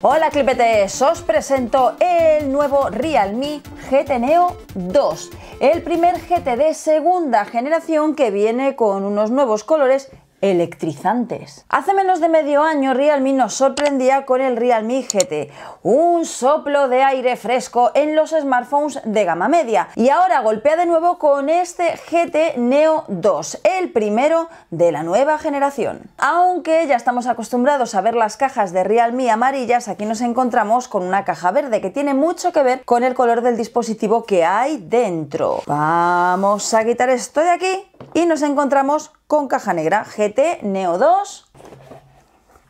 Hola clipetes, os presento el nuevo Realme GT Neo 2, el primer GT de segunda generación que viene con unos nuevos colores electrizantes. Hace menos de medio año Realme nos sorprendía con el Realme GT, un soplo de aire fresco en los smartphones de gama media. Y ahora golpea de nuevo con este GT Neo 2, el primero de la nueva generación. Aunque ya estamos acostumbrados a ver las cajas de Realme amarillas, aquí nos encontramos con una caja verde que tiene mucho que ver con el color del dispositivo que hay dentro. Vamos a quitar esto de aquí y nos encontramos con caja negra GT Neo 2.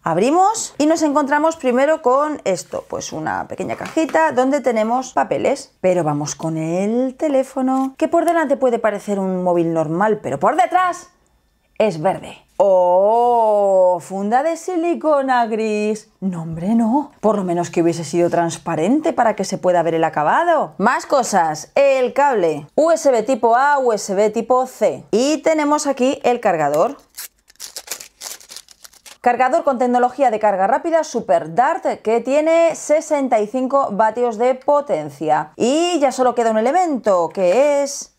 Abrimos y nos encontramos primero con esto, pues una pequeña cajita donde tenemos papeles. Pero vamos con el teléfono, que por delante puede parecer un móvil normal, pero por detrás es verde. ¡Oh! funda de silicona gris. No, hombre, no. Por lo menos que hubiese sido transparente para que se pueda ver el acabado. Más cosas. El cable. USB tipo A, USB tipo C. Y tenemos aquí el cargador. Cargador con tecnología de carga rápida Super Dart que tiene 65 vatios de potencia. Y ya solo queda un elemento que es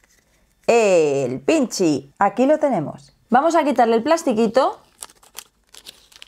el pinchi. Aquí lo tenemos. Vamos a quitarle el plastiquito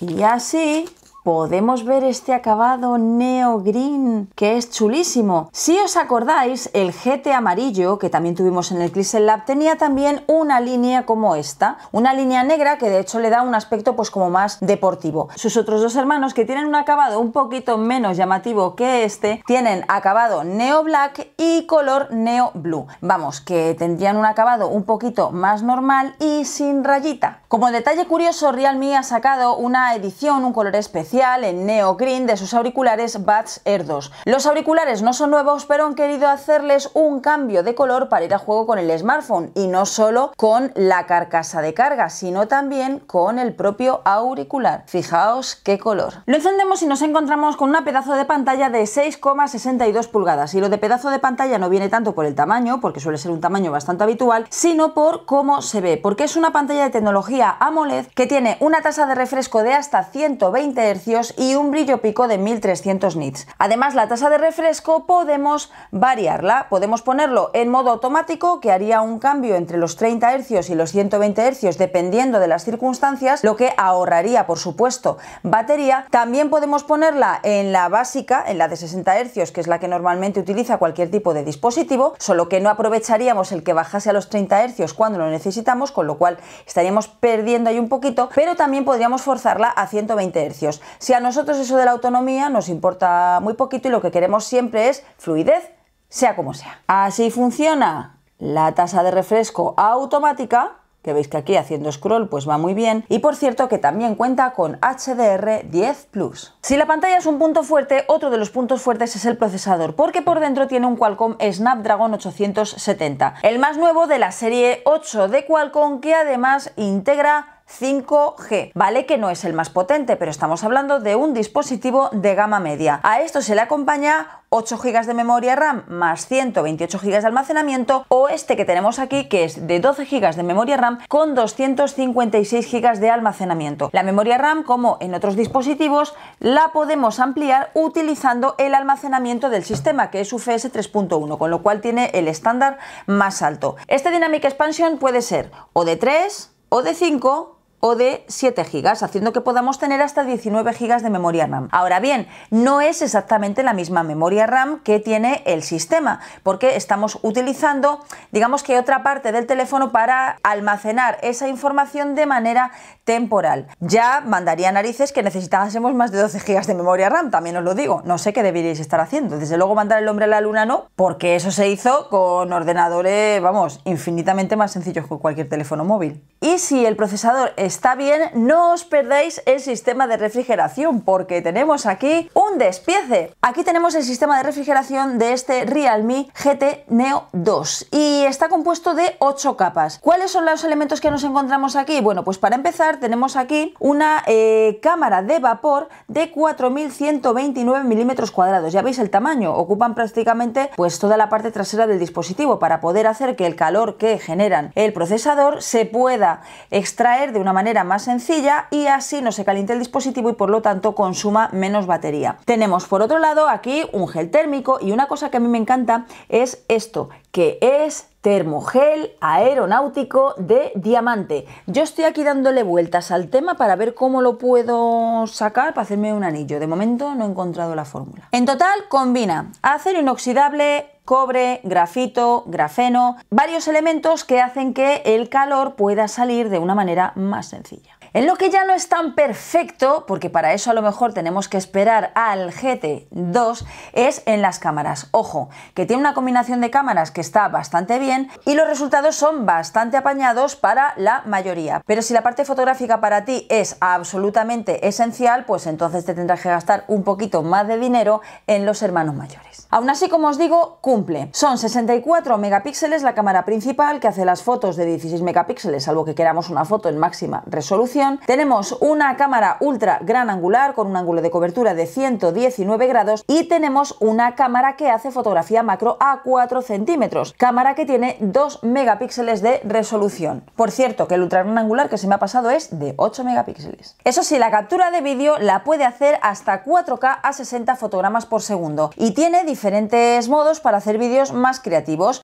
y así podemos ver este acabado neo green que es chulísimo. Si os acordáis, el GT amarillo que también tuvimos en el Clixel Lab tenía también una línea como esta, una línea negra que de hecho le da un aspecto pues como más deportivo. Sus otros dos hermanos que tienen un acabado un poquito menos llamativo que este, tienen acabado neo black y color neo blue. Vamos, que tendrían un acabado un poquito más normal y sin rayita. Como detalle curioso, Realme ha sacado una edición, un color especial en Neo Green de sus auriculares Buds Air 2. Los auriculares no son nuevos, pero han querido hacerles un cambio de color para ir a juego con el smartphone y no solo con la carcasa de carga, sino también con el propio auricular. Fijaos qué color. Lo encendemos y nos encontramos con una pedazo de pantalla de 6,62 pulgadas. Y lo de pedazo de pantalla no viene tanto por el tamaño, porque suele ser un tamaño bastante habitual, sino por cómo se ve, porque es una pantalla de tecnología AMOLED que tiene una tasa de refresco de hasta 120 Hz y un brillo pico de 1300 nits. Además, la tasa de refresco podemos variarla, podemos ponerlo en modo automático que haría un cambio entre los 30 hercios y los 120 hercios dependiendo de las circunstancias, lo que ahorraría, por supuesto, batería. También podemos ponerla en la básica, en la de 60 hercios que es la que normalmente utiliza cualquier tipo de dispositivo, solo que no aprovecharíamos el que bajase a los 30 hercios cuando lo necesitamos, con lo cual estaríamos perdiendo ahí un poquito, pero también podríamos forzarla a 120 hercios. Si a nosotros eso de la autonomía nos importa muy poquito y lo que queremos siempre es fluidez, sea como sea. Así funciona la tasa de refresco automática que veis que aquí haciendo scroll pues va muy bien y por cierto que también cuenta con HDR 10 Plus. Si la pantalla es un punto fuerte, otro de los puntos fuertes es el procesador, porque por dentro tiene un Qualcomm Snapdragon 870, el más nuevo de la serie 8 de Qualcomm que además integra 5G, ¿vale? Que no es el más potente, pero estamos hablando de un dispositivo de gama media. A esto se le acompaña 8 GB de memoria RAM más 128 GB de almacenamiento o este que tenemos aquí que es de 12 GB de memoria RAM con 256 GB de almacenamiento. La memoria RAM, como en otros dispositivos, la podemos ampliar utilizando el almacenamiento del sistema que es UFS 3.1, con lo cual tiene el estándar más alto. Este Dynamic Expansion puede ser o de 3 o de 5 o de 7 gigas haciendo que podamos tener hasta 19 gigas de memoria RAM. Ahora bien, no es exactamente la misma memoria RAM que tiene el sistema, porque estamos utilizando, digamos que otra parte del teléfono para almacenar esa información de manera temporal. Ya mandaría narices que necesitásemos más de 12 gigas de memoria RAM, también os lo digo, no sé qué deberíais estar haciendo. Desde luego mandar el hombre a la luna no, porque eso se hizo con ordenadores, vamos, infinitamente más sencillos que cualquier teléfono móvil. Y si el procesador es está bien, no os perdáis el sistema de refrigeración porque tenemos aquí un despiece. Aquí tenemos el sistema de refrigeración de este Realme GT Neo 2 y está compuesto de 8 capas. ¿Cuáles son los elementos que nos encontramos aquí? Bueno, pues para empezar tenemos aquí una eh, cámara de vapor de 4129 milímetros cuadrados. Ya veis el tamaño, ocupan prácticamente pues toda la parte trasera del dispositivo para poder hacer que el calor que generan el procesador se pueda extraer de una manera más sencilla y así no se caliente el dispositivo y por lo tanto consuma menos batería. Tenemos por otro lado aquí un gel térmico y una cosa que a mí me encanta es esto, que es termogel aeronáutico de diamante. Yo estoy aquí dándole vueltas al tema para ver cómo lo puedo sacar para hacerme un anillo. De momento no he encontrado la fórmula. En total combina acero inoxidable, cobre, grafito, grafeno, varios elementos que hacen que el calor pueda salir de una manera más sencilla. En lo que ya no es tan perfecto, porque para eso a lo mejor tenemos que esperar al GT2, es en las cámaras. Ojo, que tiene una combinación de cámaras que está bastante bien y los resultados son bastante apañados para la mayoría. Pero si la parte fotográfica para ti es absolutamente esencial, pues entonces te tendrás que gastar un poquito más de dinero en los hermanos mayores. Aún así, como os digo, cumple. Son 64 megapíxeles la cámara principal que hace las fotos de 16 megapíxeles, salvo que queramos una foto en máxima resolución tenemos una cámara ultra gran angular con un ángulo de cobertura de 119 grados y tenemos una cámara que hace fotografía macro a 4 centímetros, cámara que tiene 2 megapíxeles de resolución. Por cierto, que el ultra gran angular que se me ha pasado es de 8 megapíxeles. Eso sí, la captura de vídeo la puede hacer hasta 4K a 60 fotogramas por segundo y tiene diferentes modos para hacer vídeos más creativos.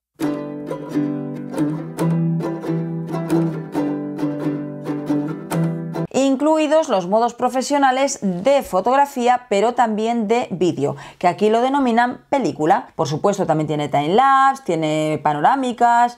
los modos profesionales de fotografía, pero también de vídeo, que aquí lo denominan película. Por supuesto, también tiene time-lapse, tiene panorámicas.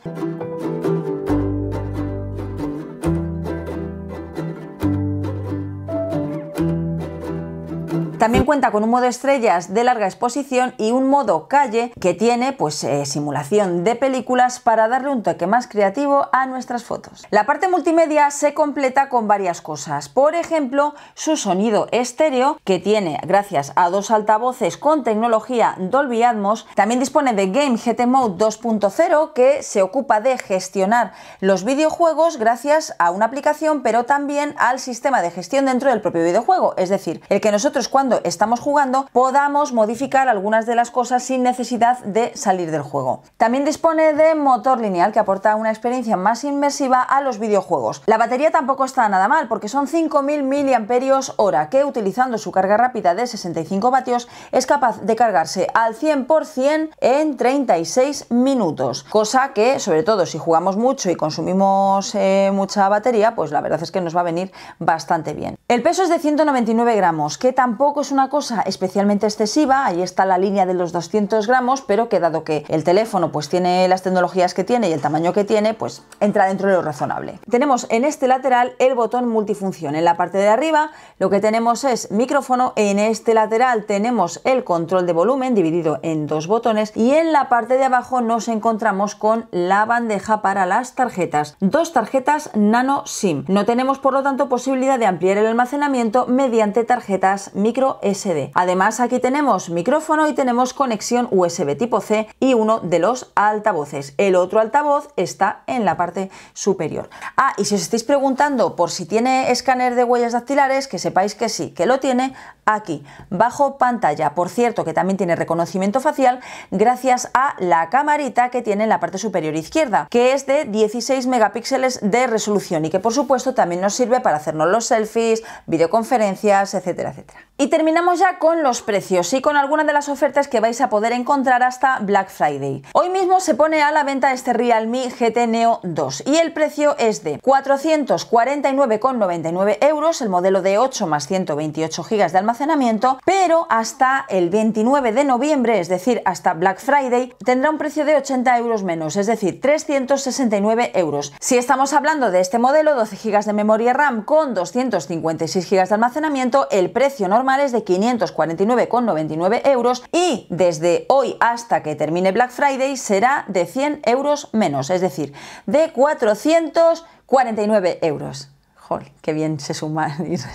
También cuenta con un modo estrellas de larga exposición y un modo calle que tiene pues eh, simulación de películas para darle un toque más creativo a nuestras fotos. La parte multimedia se completa con varias cosas. Por ejemplo, su sonido estéreo que tiene gracias a dos altavoces con tecnología Dolby Atmos. También dispone de Game GT Mode 2.0 que se ocupa de gestionar los videojuegos gracias a una aplicación pero también al sistema de gestión dentro del propio videojuego. Es decir, el que nosotros cuando estamos jugando podamos modificar algunas de las cosas sin necesidad de salir del juego. También dispone de motor lineal que aporta una experiencia más inmersiva a los videojuegos. La batería tampoco está nada mal porque son 5.000 mAh que utilizando su carga rápida de 65 vatios es capaz de cargarse al 100% en 36 minutos, cosa que sobre todo si jugamos mucho y consumimos eh, mucha batería, pues la verdad es que nos va a venir bastante bien. El peso es de 199 gramos, que tampoco es una cosa especialmente excesiva, ahí está la línea de los 200 gramos, pero que dado que el teléfono pues tiene las tecnologías que tiene y el tamaño que tiene, pues entra dentro de lo razonable. Tenemos en este lateral el botón multifunción. En la parte de arriba lo que tenemos es micrófono, en este lateral tenemos el control de volumen dividido en dos botones y en la parte de abajo nos encontramos con la bandeja para las tarjetas. Dos tarjetas nano SIM. No tenemos por lo tanto posibilidad de ampliar el almacenamiento mediante tarjetas micro SD. Además aquí tenemos micrófono y tenemos conexión USB tipo C y uno de los altavoces. El otro altavoz está en la parte superior. Ah, y si os estáis preguntando por si tiene escáner de huellas dactilares, que sepáis que sí, que lo tiene aquí, bajo pantalla. Por cierto, que también tiene reconocimiento facial gracias a la camarita que tiene en la parte superior izquierda, que es de 16 megapíxeles de resolución y que por supuesto también nos sirve para hacernos los selfies, videoconferencias, etcétera, etcétera. Y terminamos ya con los precios y con algunas de las ofertas que vais a poder encontrar hasta Black Friday. Hoy mismo se pone a la venta este Realme GT Neo 2 y el precio es de 449,99 euros, el modelo de 8 más 128 GB de almacenamiento, pero hasta el 29 de noviembre, es decir, hasta Black Friday, tendrá un precio de 80 euros menos, es decir, 369 euros. Si estamos hablando de este modelo, 12 GB de memoria RAM con 256 GB de almacenamiento, el precio normal es de 549,99 euros y desde hoy hasta que termine Black Friday será de 100 euros menos, es decir, de 449 euros. ¡Jol! ¡Qué bien se suma y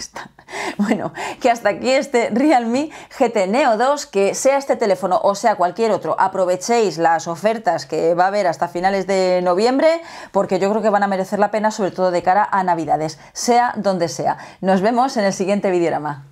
Bueno, que hasta aquí este Realme GT Neo 2, que sea este teléfono o sea cualquier otro, aprovechéis las ofertas que va a haber hasta finales de noviembre, porque yo creo que van a merecer la pena, sobre todo de cara a Navidades, sea donde sea. Nos vemos en el siguiente videorama.